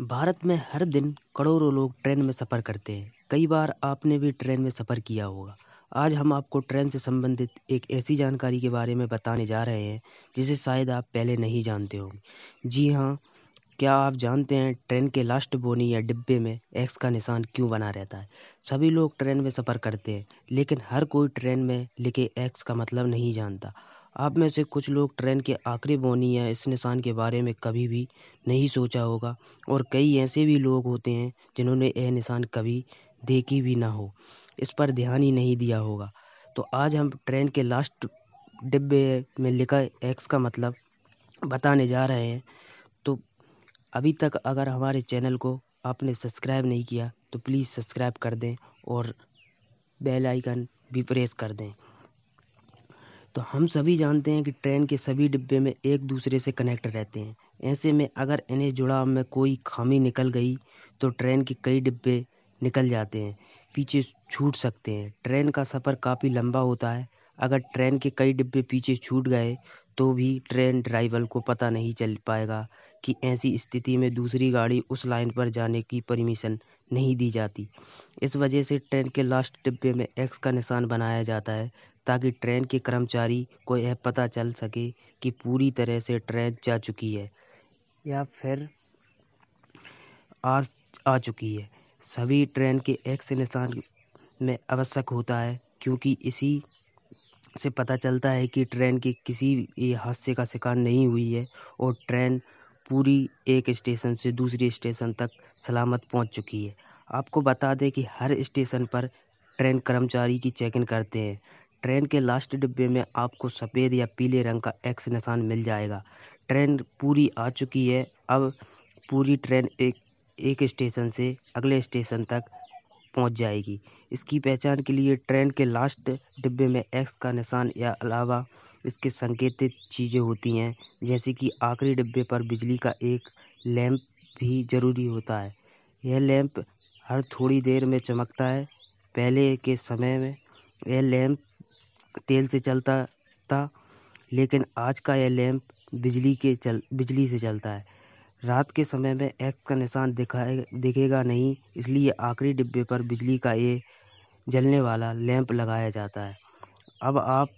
भारत में हर दिन करोड़ों लोग ट्रेन में सफ़र करते हैं कई बार आपने भी ट्रेन में सफ़र किया होगा आज हम आपको ट्रेन से संबंधित एक ऐसी जानकारी के बारे में बताने जा रहे हैं जिसे शायद आप पहले नहीं जानते होंगे जी हाँ क्या आप जानते हैं ट्रेन के लास्ट बोनी या डिब्बे में एक्स का निशान क्यों बना रहता है सभी लोग ट्रेन में सफ़र करते हैं लेकिन हर कोई ट्रेन में लिखे एक्स का मतलब नहीं जानता आप में से कुछ लोग ट्रेन के आखिरी बोनी या इस निशान के बारे में कभी भी नहीं सोचा होगा और कई ऐसे भी लोग होते हैं जिन्होंने यह निशान कभी देखी भी ना हो इस पर ध्यान ही नहीं दिया होगा तो आज हम ट्रेन के लास्ट डिब्बे में लिखा एक्स का मतलब बताने जा रहे हैं तो अभी तक अगर हमारे चैनल को आपने सब्सक्राइब नहीं किया तो प्लीज़ सब्सक्राइब कर दें और बेल आइकन भी प्रेस कर दें तो हम सभी जानते हैं कि ट्रेन के सभी डिब्बे में एक दूसरे से कनेक्ट रहते हैं ऐसे में अगर इन्हें जुड़ाव में कोई खामी निकल गई तो ट्रेन के कई डिब्बे निकल जाते हैं पीछे छूट सकते हैं ट्रेन का सफ़र काफ़ी लंबा होता है अगर ट्रेन के कई डिब्बे पीछे छूट गए तो भी ट्रेन ड्राइवर को पता नहीं चल पाएगा कि ऐसी स्थिति में दूसरी गाड़ी उस लाइन पर जाने की परमिशन नहीं दी जाती इस वजह से ट्रेन के लास्ट डिब्बे में एक्स का निशान बनाया जाता है ताकि ट्रेन के कर्मचारी को यह पता चल सके कि पूरी तरह से ट्रेन जा चुकी है या फिर आ आ चुकी है सभी ट्रेन के एक्स निशान में आवश्यक होता है क्योंकि इसी से पता चलता है कि ट्रेन के किसी हादसे का शिकार नहीं हुई है और ट्रेन पूरी एक स्टेशन से दूसरे स्टेशन तक सलामत पहुंच चुकी है आपको बता दें कि हर स्टेशन पर ट्रेन कर्मचारी की चेकिंग करते हैं ट्रेन के लास्ट डिब्बे में आपको सफ़ेद या पीले रंग का एक्स निशान मिल जाएगा ट्रेन पूरी आ चुकी है अब पूरी ट्रेन एक एक स्टेशन से अगले स्टेशन तक पहुंच जाएगी इसकी पहचान के लिए ट्रेन के लास्ट डिब्बे में एक्स का निशान या अलावा इसके संकेतित चीज़ें होती हैं जैसे कि आखिरी डिब्बे पर बिजली का एक लैंप भी ज़रूरी होता है यह लैंप हर थोड़ी देर में चमकता है पहले के समय में यह लैंप तेल से चलता था लेकिन आज का यह लैंप बिजली के चल बिजली से चलता है रात के समय में एक्स का निशान दिखाए दिखेगा नहीं इसलिए आखिरी डिब्बे पर बिजली का ये जलने वाला लैंप लगाया जाता है अब आप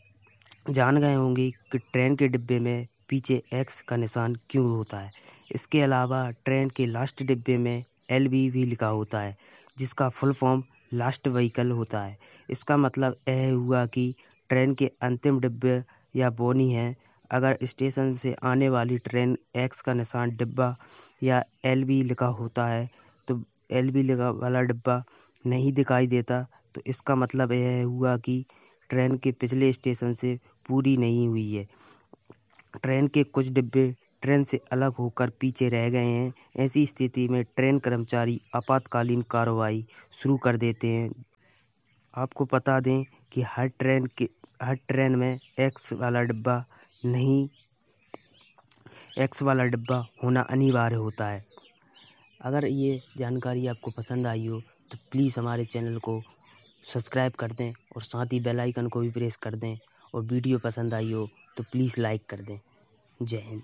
जान गए होंगे कि ट्रेन के डिब्बे में पीछे एक्स का निशान क्यों होता है इसके अलावा ट्रेन के लास्ट डिब्बे में एल बी भी लिखा होता है जिसका फुल फॉर्म लास्ट व्हीकल होता है इसका मतलब यह हुआ कि ट्रेन के अंतिम डिब्बे या बोनी है अगर स्टेशन से आने वाली ट्रेन एक्स का निशान डिब्बा या एल बी लिखा होता है तो एल बी लिखा वाला डिब्बा नहीं दिखाई देता तो इसका मतलब यह हुआ कि ट्रेन के पिछले स्टेशन से पूरी नहीं हुई है ट्रेन के कुछ डिब्बे ट्रेन से अलग होकर पीछे रह गए हैं ऐसी स्थिति में ट्रेन कर्मचारी आपातकालीन कार्रवाई शुरू कर देते हैं आपको बता दें कि हर ट्रेन के हर ट्रेन में एक्स वाला डिब्बा नहीं एक्स वाला डिब्बा होना अनिवार्य होता है अगर ये जानकारी आपको पसंद आई हो तो प्लीज़ हमारे चैनल को सब्सक्राइब कर दें और साथ ही बेल आइकन को भी प्रेस कर दें और वीडियो पसंद आई हो तो प्लीज़ लाइक कर दें जय हिंद